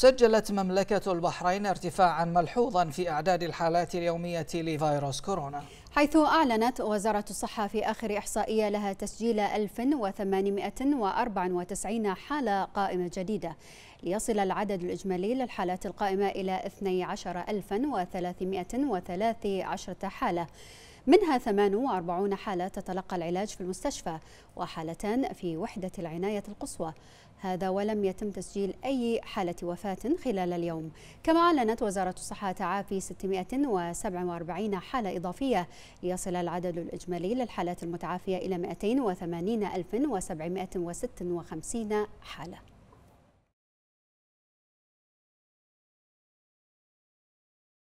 سجلت مملكة البحرين ارتفاعا ملحوظا في أعداد الحالات اليومية لفيروس كورونا حيث أعلنت وزارة الصحة في آخر إحصائية لها تسجيل 1894 حالة قائمة جديدة ليصل العدد الإجمالي للحالات القائمة إلى 12313 حالة منها 48 حالة تتلقى العلاج في المستشفى وحالتان في وحدة العناية القصوى هذا ولم يتم تسجيل أي حالة وفاة خلال اليوم كما أعلنت وزارة الصحة تعافي 647 حالة إضافية ليصل العدد الإجمالي للحالات المتعافية إلى 280756 حالة